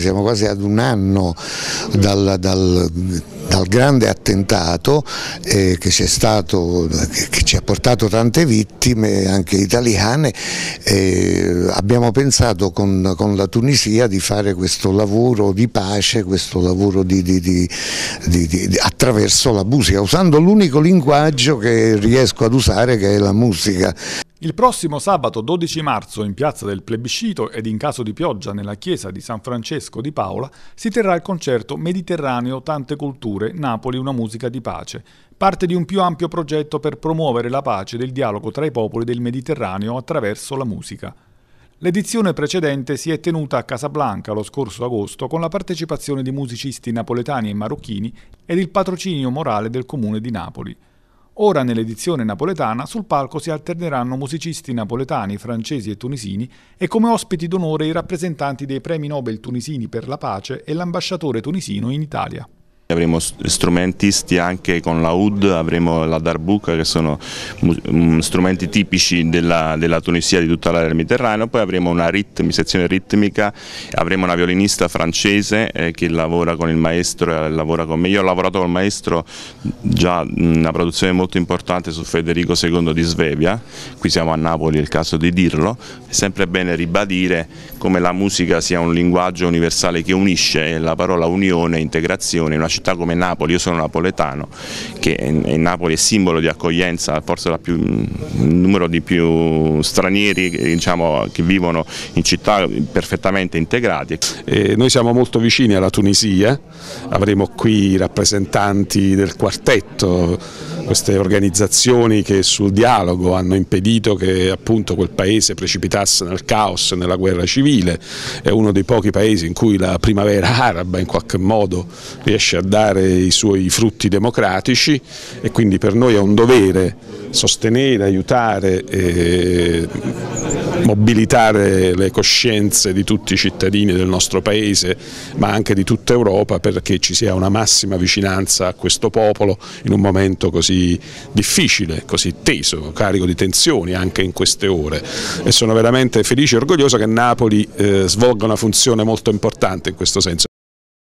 Siamo quasi ad un anno dal, dal, dal grande attentato eh, che, stato, che, che, ci ha portato tante vittime, anche italiane. Eh, abbiamo pensato con, con, la Tunisia di fare questo lavoro di pace, questo lavoro di, di, di, attraverso la musica, usando l'unico linguaggio che riesco ad usare che è la musica. Il prossimo sabato 12 marzo in piazza del plebiscito ed in caso di pioggia nella chiesa di San Francesco di Paola si terrà il concerto Mediterraneo Tante Culture Napoli Una Musica di Pace, parte di un più ampio progetto per promuovere la pace del dialogo tra i popoli del Mediterraneo attraverso la musica. L'edizione precedente si è tenuta a Casablanca lo scorso agosto con la partecipazione di musicisti napoletani e marocchini ed il patrocinio morale del comune di Napoli. Ora nell'edizione napoletana sul palco si alterneranno musicisti napoletani, francesi e tunisini e come ospiti d'onore i rappresentanti dei premi Nobel tunisini per la pace e l'ambasciatore tunisino in Italia. Avremo strumentisti anche con la UD, avremo la Darbuka che sono mm, strumenti tipici della, della Tunisia di tutta l'area del Mediterraneo, poi avremo una ritmi, sezione ritmica, avremo una violinista francese eh, che lavora con il maestro, e eh, lavora con me. Io ho lavorato col maestro già una produzione molto importante su Federico II di Svevia, qui siamo a Napoli è il caso di dirlo, è sempre bene ribadire come la musica sia un linguaggio universale che unisce, eh, la parola unione, integrazione, una città città come Napoli, io sono napoletano, che è, Napoli è simbolo di accoglienza, forse il numero di più stranieri diciamo, che vivono in città perfettamente integrati. Eh, noi siamo molto vicini alla Tunisia, avremo qui i rappresentanti del quartetto queste organizzazioni che sul dialogo hanno impedito che appunto quel paese precipitasse nel caos, nella guerra civile, è uno dei pochi paesi in cui la primavera araba in qualche modo riesce a dare i suoi frutti democratici e quindi per noi è un dovere sostenere, aiutare e mobilitare le coscienze di tutti i cittadini del nostro Paese ma anche di tutta Europa perché ci sia una massima vicinanza a questo popolo in un momento così difficile, così teso, carico di tensioni anche in queste ore e sono veramente felice e orgoglioso che Napoli eh, svolga una funzione molto importante in questo senso.